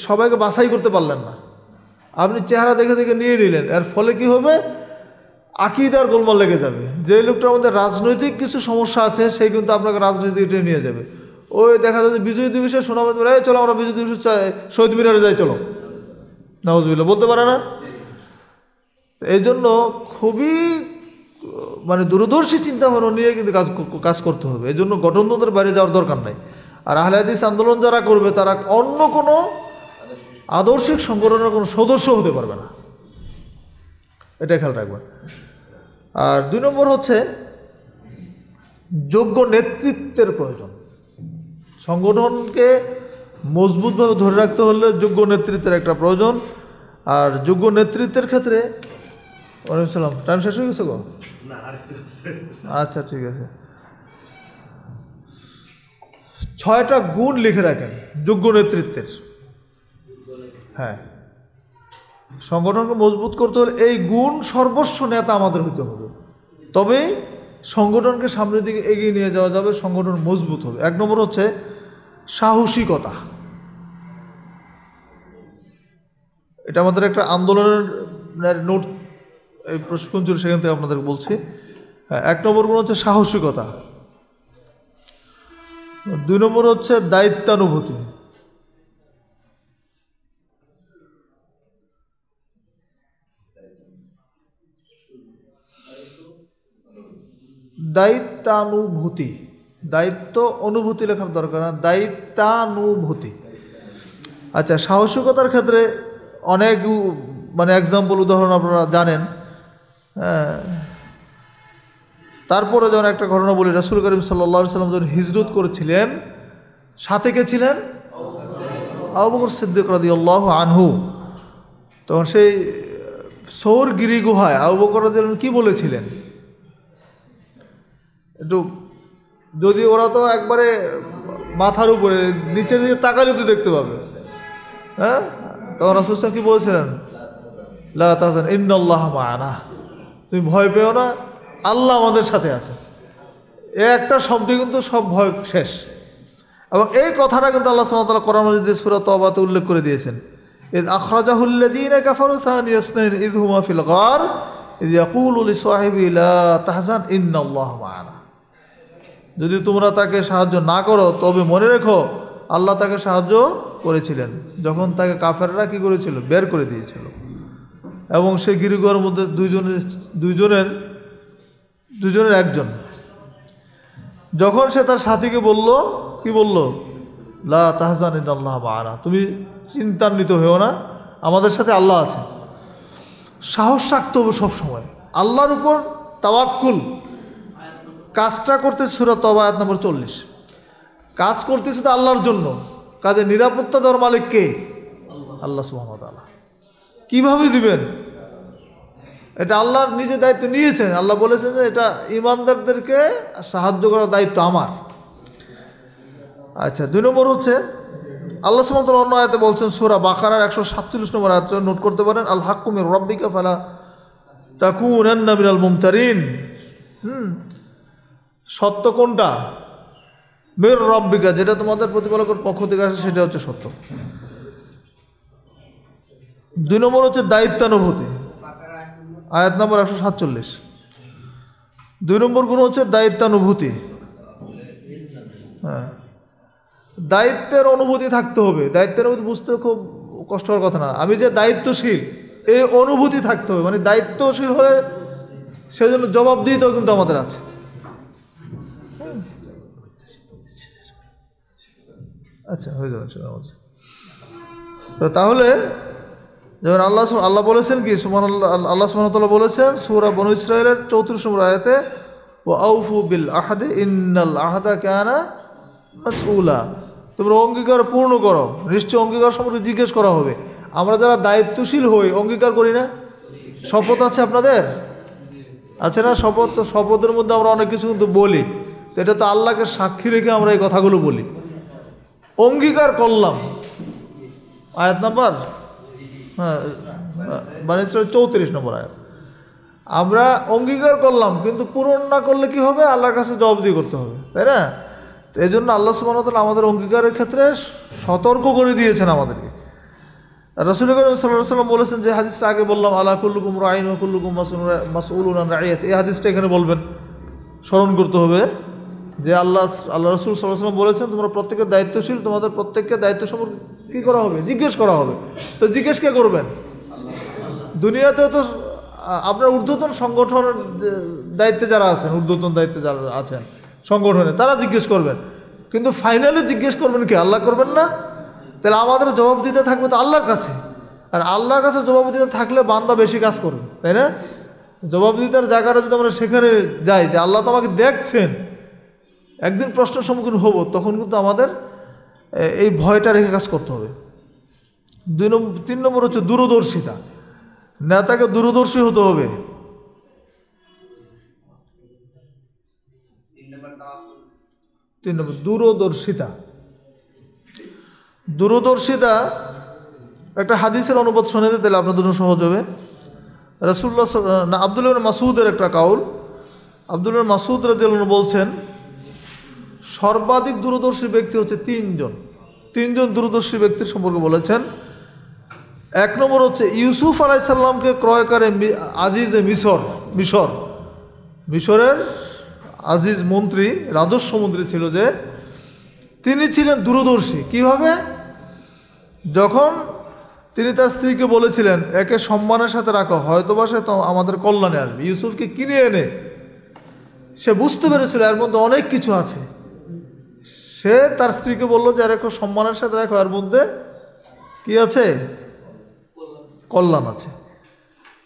সবাইকে বাছাই করতে পারলেন না আপনি চেহারা দেখে দেখে নিয়ে নিলেন এর ফলে কি হবে আকিদার গোলমাল লেগে যাবে যে লোকটার মধ্যে রাজনৈতিক কিছু সমস্যা আছে সেই কিন্তু আপনাকে রাজনীতি নিয়ে যাবে ওই দেখা যাচ্ছে বিজয় দিবসে সোনা এই চলো আমরা বিজয় দিবসে শহীদ মিনারে যাই চলো নওয়াজবিল্লা বলতে পারে না এই জন্য খুবই মানে দূরদর্শী চিন্তাভাবনা নিয়ে কিন্তু কাজ কাজ করতে হবে এই জন্য গঠনতন্ত্রের বাইরে যাওয়ার দরকার নাই আর আহলাদিস আন্দোলন যারা করবে তারা অন্য কোনো আদর্শিক সংগঠনের কোনো সদস্য হতে পারবে না এটা খেয়াল রাখবেন আর দুই নম্বর হচ্ছে যোগ্য নেতৃত্বের প্রয়োজন সংগঠনকে মজবুতভাবে ধরে রাখতে হলে যোগ্য নেতৃত্বের একটা প্রয়োজন আর যোগ্য নেতৃত্বের ক্ষেত্রে ওয়ালাইকুম সালাম টাইম শেষ হয়ে গেছে গো আচ্ছা ঠিক আছে ছয়টা গুণ লিখে রাখেন যোগ্য নেতৃত্বের হ্যাঁ সংগঠনকে মজবুত করতে হলে এই গুণ সর্বস্ব নেতা আমাদের হইতে হবে তবে সংগঠনকে সামনের দিকে এগিয়ে নিয়ে যাওয়া যাবে সংগঠন মজবুত হবে এক নম্বর হচ্ছে সাহসিকতা এটা আমাদের একটা আন্দোলনের নোট এই প্রশিক্ষণচুর সেখান থেকে আপনাদের বলছি হ্যাঁ, এক নম্বর গুণ হচ্ছে সাহসিকতা দুই নম্বর হচ্ছে দায়িত্বানুভূতি দায়িত্বানুভূতি দায়িত্ব অনুভূতি লেখার দরকার না দায়িত্বানুভূতি আচ্ছা সাহসিকতার ক্ষেত্রে অনেক মানে এক্সাম্পল উদাহরণ আপনারা জানেন হ্যাঁ। তারপরে যখন একটা ঘটনা বলি রাসুল করিম সাল্লা সাল্লাম যখন হিজরত করেছিলেন সাথে কে ছিলেন আবুবকর সিদ্দিক রাজি আল্লাহ আনহু তখন সেই সৌর গিরি গুহায় আবু বকর কি বলেছিলেন একটু যদি ওরা তো একবারে মাথার উপরে নিচের দিকে তাকালে যদি দেখতে পাবে হ্যাঁ তখন রাসুসান কি বলেছিলেন লাহান ইন্নআল্লাহ মায়ানা তুমি ভয় পেও না আল্লাহ আমাদের সাথে আছে এ একটা শব্দ কিন্তু সব ভয় শেষ এবং এই কথাটা কিন্তু আল্লাহ সুমতাল কোরআন মজিদের সুরাত অবাতে উল্লেখ করে দিয়েছেন ইদ আখরাজাহুল্লাদিন এ সাহান ইয়াসনাইন ইদ হুমা ফিল গর ইদ ইয়াকুল উলি সাহেব ইলা তাহজান ইন্নআল্লাহ মায়ানা যদি তোমরা তাকে সাহায্য না করো তবে মনে রেখো আল্লাহ তাকে সাহায্য করেছিলেন যখন তাকে কাফেররা কী করেছিল বের করে দিয়েছিল এবং সে গিরিগর মধ্যে দুইজনের দুইজনের দুজনের একজন যখন সে তার সাথীকে বলল কি বলল লা তাহজান আল্লাহ মানা তুমি চিন্তান্বিত হয়েও না আমাদের সাথে আল্লাহ আছে সাহস রাখতে হবে সবসময় আল্লাহর উপর তাওয়াক্কুল কাজটা করতেছে সুরা তবায়াত নম্বর চল্লিশ কাজ করতেছে তো আল্লাহর জন্য কাজে নিরাপত্তা দেওয়ার মালিক কে আল্লাহ আল্লাহ কীভাবে দিবেন এটা আল্লাহর নিজে দায়িত্ব নিয়েছেন আল্লাহ বলেছেন যে এটা ইমানদারদেরকে সাহায্য করার দায়িত্ব আমার আচ্ছা দুই নম্বর হচ্ছে আল্লাহ সুমতল অন্য আয়তে বলছেন সুরা বাকারার একশো সাতচল্লিশ নম্বর আয়াত নোট করতে পারেন আল হাক্কুমির রব্বিকা ফালা তাকুন মিনাল মুমতারিন হুম সত্য কোনটা মের রব্বিকা যেটা তোমাদের প্রতিপালকের পক্ষ থেকে আসে সেটা হচ্ছে সত্য দুই নম্বর হচ্ছে দায়িত্বানুভূতি আয়াত নম্বর একশো সাতচল্লিশ দুই নম্বর গুণ হচ্ছে দায়িত্বানুভূতি হ্যাঁ দায়িত্বের অনুভূতি থাকতে হবে দায়িত্বের অনুভূতি বুঝতে খুব কষ্ট হওয়ার কথা না আমি যে দায়িত্বশীল এই অনুভূতি থাকতে হবে মানে দায়িত্বশীল হলে সেজন্য জবাবদিহিতাও কিন্তু আমাদের আছে আচ্ছা হয়ে যাবে নামাজ তো তাহলে যেমন আল্লাহ আল্লাহ বলেছেন কি সুমান আল্লাহ সুমানতাল্লাহ বলেছেন সুরা বন ইসরায়েলের চৌত্রিশ নম্বর আয়তে ও আউফু বিল আহাদে ইন্নাল আহাদা কেনা মাসউলা তোমরা অঙ্গীকার পূর্ণ করো নিশ্চয় অঙ্গীকার সম্পর্কে জিজ্ঞেস করা হবে আমরা যারা দায়িত্বশীল হই অঙ্গীকার করি না শপথ আছে আপনাদের আছে না শপথ তো শপথের মধ্যে আমরা অনেক কিছু কিন্তু বলি তো এটা তো আল্লাহকে সাক্ষী রেখে আমরা এই কথাগুলো বলি অঙ্গীকার করলাম আয়াত নাম্বার হ্যাঁ মানে চৌত্রিশ নম্বর আয়াত আমরা অঙ্গীকার করলাম কিন্তু পূরণ না করলে কি হবে আল্লাহর কাছে জবাবদি করতে হবে তাই না এই জন্য আল্লাহ সুবাহতাল আমাদের অঙ্গীকারের ক্ষেত্রে সতর্ক করে দিয়েছেন আমাদেরকে রসুল সাল্লাম বলেছেন যে হাদিসটা আগে বললাম আল্লাহ কুল্লুকুম রাইন কুল্লুকুম মাসুল রাইয়াত এই হাদিসটা এখানে বলবেন স্মরণ করতে হবে যে আল্লাহ আল্লাহ রসুল সাল্লাহ বলেছেন তোমরা প্রত্যেকের দায়িত্বশীল তোমাদের প্রত্যেককে দায়িত্ব সম্পর্কে কী করা হবে জিজ্ঞেস করা হবে তো জিজ্ঞেস কে করবেন দুনিয়াতেও তো আপনার ঊর্ধ্বতন সংগঠন দায়িত্বে যারা আছেন ঊর্ধ্বতন দায়িত্বে যারা আছেন সংগঠনে তারা জিজ্ঞেস করবেন কিন্তু ফাইনালি জিজ্ঞেস করবেন কি আল্লাহ করবেন না তাহলে আমাদের জবাব দিতে থাকবে তো আল্লাহর কাছে আর আল্লাহর কাছে জবাব দিতে থাকলে বান্দা বেশি কাজ করবে তাই না জবাব দিতার জায়গাটা যদি আমরা সেখানে যাই যে আল্লাহ তো আমাকে দেখছেন একদিন প্রশ্নের সম্মুখীন হব তখন কিন্তু আমাদের এই ভয়টা রেখে কাজ করতে হবে দুই নম্বর তিন নম্বর হচ্ছে দূরদর্শিতা নেতাকে দূরদর্শী হতে হবে তিন নম্বর দূরদর্শিতা দূরদর্শিতা একটা হাদিসের অনুবাদ শুনে তাহলে আপনাদের জন্য সহজ হবে রসুল্লাহ আবদুল্লাহ মাসুদের একটা কাউল আবদুল্লাহ মাসুদ রাজিউল বলছেন সর্বাধিক দূরদর্শী ব্যক্তি হচ্ছে তিনজন তিনজন দূরদর্শী ব্যক্তির সম্পর্কে বলেছেন এক নম্বর হচ্ছে ইউসুফ আলাইসাল্লামকে ক্রয় করে আজিজে মিশর মিশর মিশরের আজিজ মন্ত্রী রাজস্ব মন্ত্রী ছিল যে তিনি ছিলেন দূরদর্শী কিভাবে যখন তিনি তার স্ত্রীকে বলেছিলেন একে সম্মানের সাথে রাখো হয়তো বা সে আমাদের কল্যাণে আসবে ইউসুফকে কিনে এনে সে বুঝতে পেরেছিল এর মধ্যে অনেক কিছু আছে সে তার স্ত্রীকে বললো যে রেখো সম্মানের সাথে রাখো এর মধ্যে কি আছে কল্যাণ আছে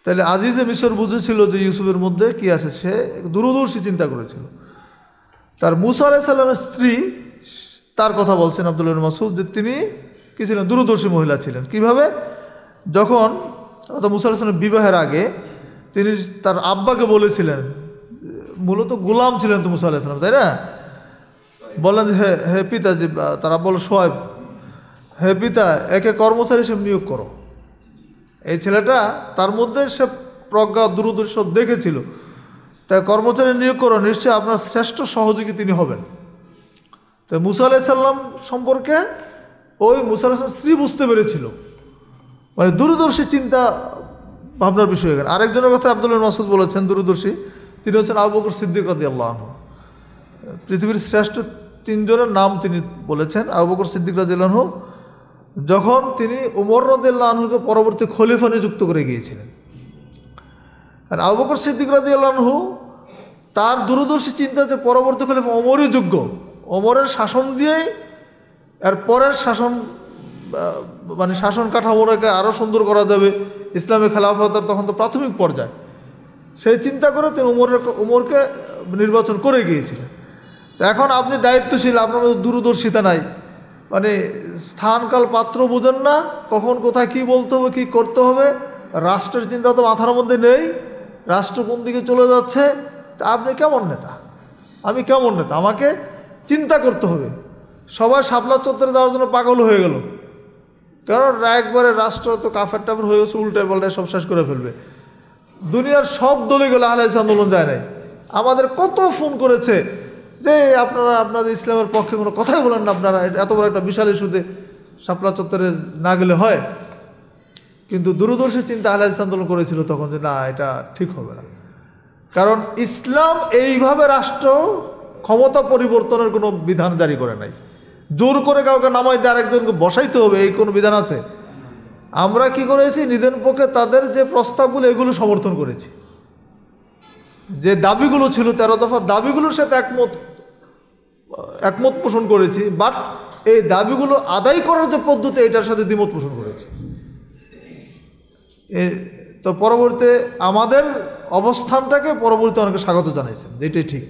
তাহলে আজিজে মিশর বুঝেছিল যে ইউসুফের মধ্যে কি আছে সে দূরদর্শী চিন্তা করেছিল তার মুসা আলাইসাল্লামের স্ত্রী তার কথা বলছেন আবদুল্লাহ মাসুদ যে তিনি কি ছিলেন দূরদর্শী মহিলা ছিলেন কিভাবে যখন অর্থাৎ মুসা সাল্লাম বিবাহের আগে তিনি তার আব্বাকে বলেছিলেন মূলত গোলাম ছিলেন তো মুসা আলাইসালাম তাই না বললেন হে হে পিতা যে তারা বলে সোয়েব হে পিতা একে কর্মচারী হিসেবে নিয়োগ করো এই ছেলেটা তার মধ্যে সে প্রজ্ঞা দূরদর্শ দেখেছিল তাই কর্মচারী নিয়োগ করো নিশ্চয়ই আপনার শ্রেষ্ঠ সহযোগী তিনি হবেন তো মুসা আলাইসাল্লাম সম্পর্কে ওই মুসা আলাইসাল্লাম স্ত্রী বুঝতে পেরেছিল মানে দূরদর্শী চিন্তা ভাবনার বিষয় এখানে আরেকজনের কথা আবদুল্লাহ মাসুদ বলেছেন দূরদর্শী তিনি হচ্ছেন আবুকুর সিদ্দিক রাদি আল্লাহন পৃথিবীর শ্রেষ্ঠ তিনজনের নাম তিনি বলেছেন আবুবকর সিদ্দিক রাজিল্লাহ যখন তিনি উমর রদুল্লাহকে পরবর্তী খলিফা নিযুক্ত করে গিয়েছিলেন আর আবুবকর সিদ্দিক রাজিউল্লাহু তার দূরদর্শী চিন্তা যে পরবর্তী খলিফা অমরই যোগ্য অমরের শাসন দিয়েই এর পরের শাসন মানে শাসন কাঠামোটাকে আরও সুন্দর করা যাবে ইসলামী খেলাফতার তখন তো প্রাথমিক পর্যায়ে সেই চিন্তা করে তিনি উমরের উমরকে নির্বাচন করে গিয়েছিলেন তো এখন আপনি দায়িত্বশীল আপনার দূরদর্শিতা নাই মানে স্থানকাল পাত্র বুঝেন না কখন কোথায় কি বলতে হবে কী করতে হবে রাষ্ট্রের চিন্তা তো মাথার মধ্যে নেই রাষ্ট্র কোন দিকে চলে যাচ্ছে তা আপনি কেমন নেতা আমি কেমন নেতা আমাকে চিন্তা করতে হবে সবাই শাপলা চত্বরে যাওয়ার জন্য পাগল হয়ে গেল কারণ একবারে রাষ্ট্র তো কাফের টাফের হয়ে গেছে উল্টে পাল্টায় সব শেষ করে ফেলবে দুনিয়ার সব দলে গেলে আহলে আন্দোলন যায় নাই আমাদের কত ফোন করেছে যে আপনারা আপনাদের ইসলামের পক্ষে কোনো কথাই বলেন না আপনারা এত বড় একটা বিশাল ইস্যুতে শাপলা চত্বরে না গেলে হয় কিন্তু দূরদর্শী চিন্তা আলাহ আন্দোলন করেছিল তখন যে না এটা ঠিক হবে না কারণ ইসলাম এইভাবে রাষ্ট্র ক্ষমতা পরিবর্তনের কোনো বিধান জারি করে নাই জোর করে কাউকে নামাইতে আরেকজনকে বসাইতে হবে এই কোনো বিধান আছে আমরা কি করেছি নিদেন পক্ষে তাদের যে প্রস্তাবগুলো এগুলো সমর্থন করেছি যে দাবিগুলো ছিল তেরো দফা দাবিগুলোর সাথে একমত একমত পোষণ করেছি বাট এই দাবিগুলো আদায় করার যে পদ্ধতি এটার সাথে দ্বিমত পোষণ করেছে তো পরবর্তীতে আমাদের অবস্থানটাকে পরবর্তী অনেকে স্বাগত জানাইছেন এটাই ঠিক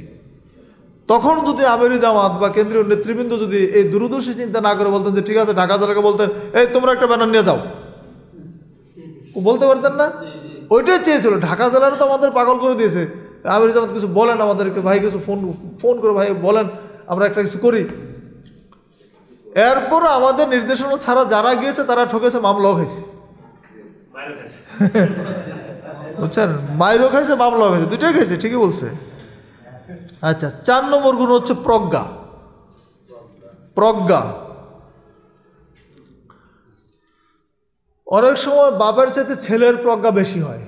তখন যদি আমেরি জামাত বা কেন্দ্রীয় নেতৃবৃন্দ যদি এই দূরদর্শী চিন্তা না করে বলতেন যে ঠিক আছে ঢাকা জেলাকে বলতেন এই তোমরা একটা ব্যানার নিয়ে যাও বলতে পারতেন না ওইটাই চেয়েছিল ঢাকা জেলার তো আমাদের পাগল করে দিয়েছে আমেরি জামাত কিছু বলেন আমাদেরকে ভাই কিছু ফোন ফোন করে ভাই বলেন আমরা একটা কিছু করি এরপর আমাদের নির্দেশনা ছাড়া যারা গিয়েছে তারা ঠকেছে মামলাও খাইছে বুঝছেন মায়েরও খাইছে মামলাও খাইছে দুইটাই খাইছে ঠিকই বলছে আচ্ছা চার নম্বর গুণ হচ্ছে প্রজ্ঞা প্রজ্ঞা অনেক সময় বাবার চাইতে ছেলের প্রজ্ঞা বেশি হয়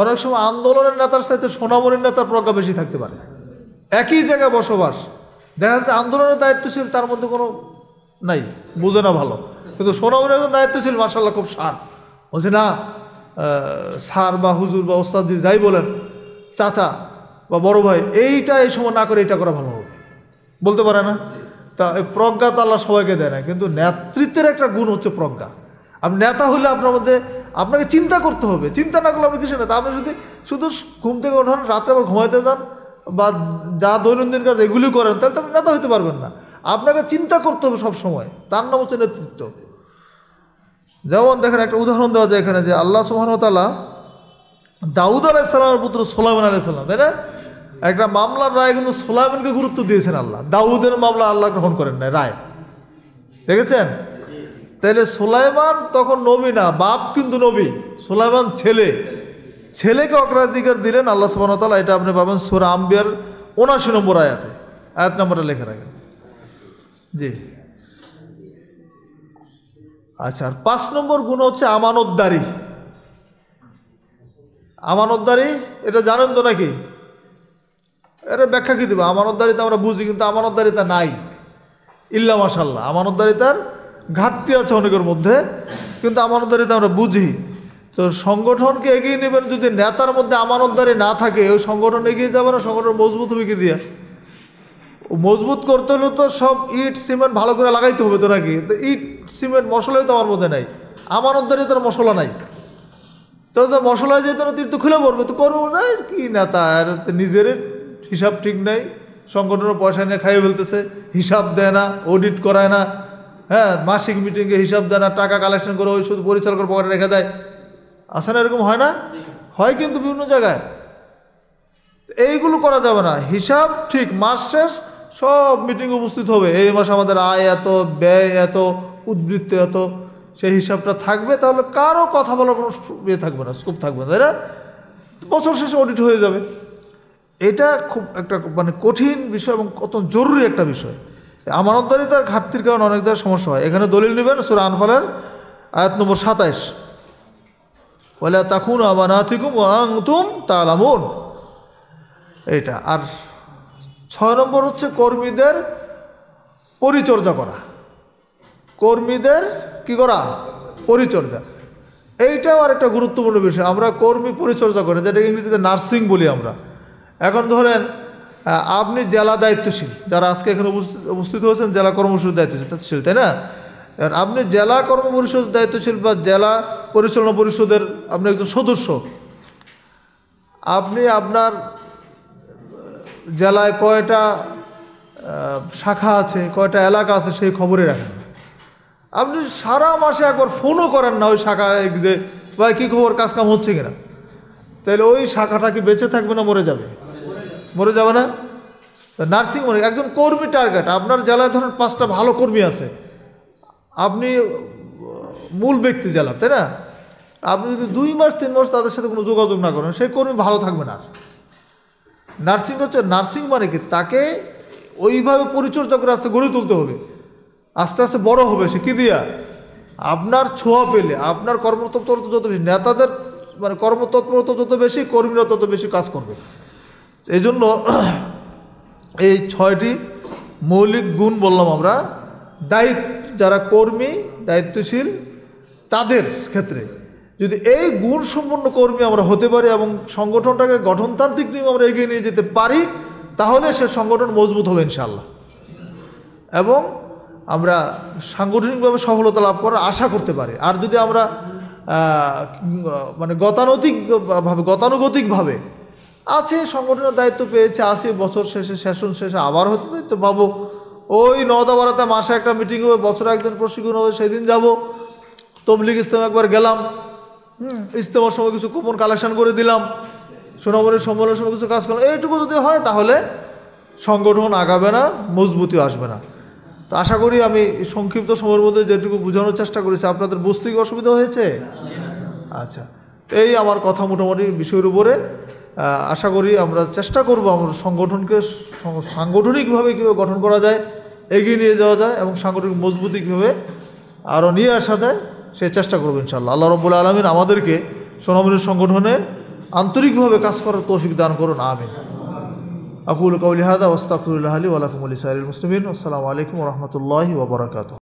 অনেক সময় আন্দোলনের নেতার সাথে সোনামণির নেতার প্রজ্ঞা বেশি থাকতে পারে একই জায়গায় বসবাস দেখা যাচ্ছে আন্দোলনের দায়িত্বশীল তার মধ্যে কোনো নাই বোঝে না ভালো কিন্তু সোনামের একজন দায়িত্বশীল মার্শাল্লাহ খুব সার বলছে না সার বা হুজুর বা ওস্তাদ যে যাই বলেন চাচা বা বড় ভাই এইটা এই সময় না করে এটা করা ভালো হবে বলতে পারে না তা প্রজ্ঞা তো আল্লাহ সবাইকে দেয় না কিন্তু নেতৃত্বের একটা গুণ হচ্ছে প্রজ্ঞা আপনি নেতা হলে আপনার মধ্যে আপনাকে চিন্তা করতে হবে চিন্তা না করলে আপনি কিছু নেতা আপনি যদি শুধু ঘুম থেকে ওঠান রাত্রে আবার ঘুমাইতে যান বা যা দৈনন্দিন কাজ এগুলি করেন তাহলে তো আপনি নেতা হইতে পারবেন না আপনাকে চিন্তা করতে হবে সবসময় তার নাম হচ্ছে নেতৃত্ব যেমন দেখেন একটা উদাহরণ দেওয়া যায় এখানে যে আল্লাহ সুহানতালা দাউদ সাল্লামের পুত্র সোলাইমান সাল্লাম তাই না একটা মামলার রায় কিন্তু সোলাইমানকে গুরুত্ব দিয়েছেন আল্লাহ দাউদের মামলা আল্লাহ গ্রহণ করেন না রায় দেখেছেন তাহলে সোলাইমান তখন নবী না বাপ কিন্তু নবী সোলাইমান ছেলে ছেলেকে অগ্রাধিকার দিলেন আল্লাহ সুবাহতালা এটা আপনি পাবেন সুরা আম্বিয়ার উনাশি নম্বর আয়াতে আয়াত নম্বরে লেখা রাখেন জি আচ্ছা আর পাঁচ নম্বর গুণ হচ্ছে আমানতদারি আমানতদারি এটা জানেন তো নাকি এটা ব্যাখ্যা কী দেবো আমানতদারিতে আমরা বুঝি কিন্তু আমানতদারিতা নাই ইল্লা মাসাল্লাহ আমানতদারিতার ঘাটতি আছে অনেকের মধ্যে কিন্তু আমানতদারিতা আমরা বুঝি তো সংগঠনকে এগিয়ে নেবেন যদি নেতার মধ্যে আমানতদারি না থাকে ওই সংগঠন এগিয়ে যাবে না সংগঠন মজবুত হবে কি দিয়ে মজবুত করতে হলে তো সব ইট সিমেন্ট ভালো করে লাগাইতে হবে তো নাকি তো ইট সিমেন্ট মশলাই তো আমার মধ্যে নাই আমানতদারি তার মশলা নাই তো মশলা যে না তীর্থ তো খুলে পড়বে তো করবো না কি নেতা আর নিজের হিসাব ঠিক নাই সংগঠনের পয়সা নিয়ে খাইয়ে ফেলতেছে হিসাব দেয় না অডিট করায় না হ্যাঁ মাসিক মিটিংয়ে হিসাব দেয় না টাকা কালেকশন করে ওই শুধু পরিচালকের পকেটে রেখে দেয় আসে না এরকম হয় না হয় কিন্তু বিভিন্ন জায়গায় এইগুলো করা যাবে না হিসাব ঠিক মাস শেষ সব মিটিং উপস্থিত হবে এই মাসে আমাদের আয় এত ব্যয় এত উদ্বৃত্ত এত সেই হিসাবটা থাকবে তাহলে কারো কথা বলার কোনো ইয়ে থাকবে না স্কোপ থাকবে না তাই বছর শেষে অডিট হয়ে যাবে এটা খুব একটা মানে কঠিন বিষয় এবং কত জরুরি একটা বিষয় আমানতদারিতার ঘাটতির কারণে অনেক জায়গায় সমস্যা হয় এখানে দলিল নেবেন সুরা আনফালের আয়াত নম্বর সাতাইশ ওলা তাকুন আমানাথিকুম আং তুম তালামুন এইটা আর ছয় নম্বর হচ্ছে কর্মীদের পরিচর্যা করা কর্মীদের কি করা পরিচর্যা এইটাও আর একটা গুরুত্বপূর্ণ বিষয় আমরা কর্মী পরিচর্যা করি যেটা ইংরেজিতে নার্সিং বলি আমরা এখন ধরেন আপনি জেলা দায়িত্বশীল যারা আজকে এখানে উপস্থিত হয়েছেন জেলা কর্মসূচির দায়িত্বশীল তাই না আপনি জেলা কর্ম পরিষদ দায়িত্বশীল বা জেলা পরিচালনা পরিষদের আপনি একজন সদস্য আপনি আপনার জেলায় কয়টা শাখা আছে কয়টা এলাকা আছে সেই খবরে রাখেন আপনি সারা মাসে একবার ফোনও করেন না ওই শাখায় যে ভাই কী খবর কাজ কাম হচ্ছে কিনা তাহলে ওই শাখাটা কি বেঁচে থাকবে না মরে যাবে মরে যাবে না নার্সিং হোমে মানে একজন কর্মী টার্গেট আপনার জেলায় ধরেন পাঁচটা ভালো কর্মী আছে আপনি মূল ব্যক্তি জেলার তাই না আপনি যদি দুই মাস তিন মাস তাদের সাথে কোনো যোগাযোগ না করেন সেই কর্মী ভালো থাকবে না নার্সিং হচ্ছে নার্সিং মানে কি তাকে ওইভাবে পরিচর্যা করে আস্তে গড়ে তুলতে হবে আস্তে আস্তে বড় হবে সে কী দিয়া আপনার ছোঁয়া পেলে আপনার কর্মতৎপরতা যত বেশি নেতাদের মানে কর্মতৎপরতা যত বেশি কর্মীরা তত বেশি কাজ করবে এই জন্য এই ছয়টি মৌলিক গুণ বললাম আমরা দায়িত্ব যারা কর্মী দায়িত্বশীল তাদের ক্ষেত্রে যদি এই গুণ সম্পন্ন কর্মী আমরা হতে পারি এবং সংগঠনটাকে গঠনতান্ত্রিক নিয়ে আমরা এগিয়ে নিয়ে যেতে পারি তাহলে সে সংগঠন মজবুত হবে ইনশাল্লাহ এবং আমরা সাংগঠনিকভাবে সফলতা লাভ করার আশা করতে পারি আর যদি আমরা মানে গতানুতিকভাবে গতানুগতিকভাবে আছে সংগঠনের দায়িত্ব পেয়েছে আছে বছর শেষে সেশন শেষে আবার হতে দায়িত্ব পাবো ওই নদাবারাতে মাসে একটা মিটিং হবে বছরে একদিন প্রশিক্ষণ হবে সেদিন যাব তবলিগ ইস্তেমা একবার গেলাম ইস্তেমার সময় কিছু কুপন কালেকশন করে দিলাম সোনামণির সম্মেলনের সময় কিছু কাজ করলাম এইটুকু যদি হয় তাহলে সংগঠন আগাবে না মজবুতি আসবে না তো আশা করি আমি সংক্ষিপ্ত সময়ের মধ্যে যেটুকু বোঝানোর চেষ্টা করেছি আপনাদের বুঝতে কি অসুবিধা হয়েছে আচ্ছা এই আমার কথা মোটামুটি বিষয়ের উপরে আশা করি আমরা চেষ্টা করব আমরা সংগঠনকে সাংগঠনিকভাবে কীভাবে গঠন করা যায় এগিয়ে নিয়ে যাওয়া যায় এবং সাংগঠনিক মজবুতি কীভাবে আরও নিয়ে আসা যায় সে চেষ্টা করবো ইনশাল্লাহ আল্লাহ রব্বুল আলমিন আমাদেরকে সোনামণি সংগঠনে আন্তরিকভাবে কাজ করার তৌফিক দান করুন আমিন আকুল কৌলিহাদা ওস্তাকুল্লাহ আলী আলী সাইল মুসলিম আসসালামু আলাইকুম রহমতুল্লাহি ওবরাকাত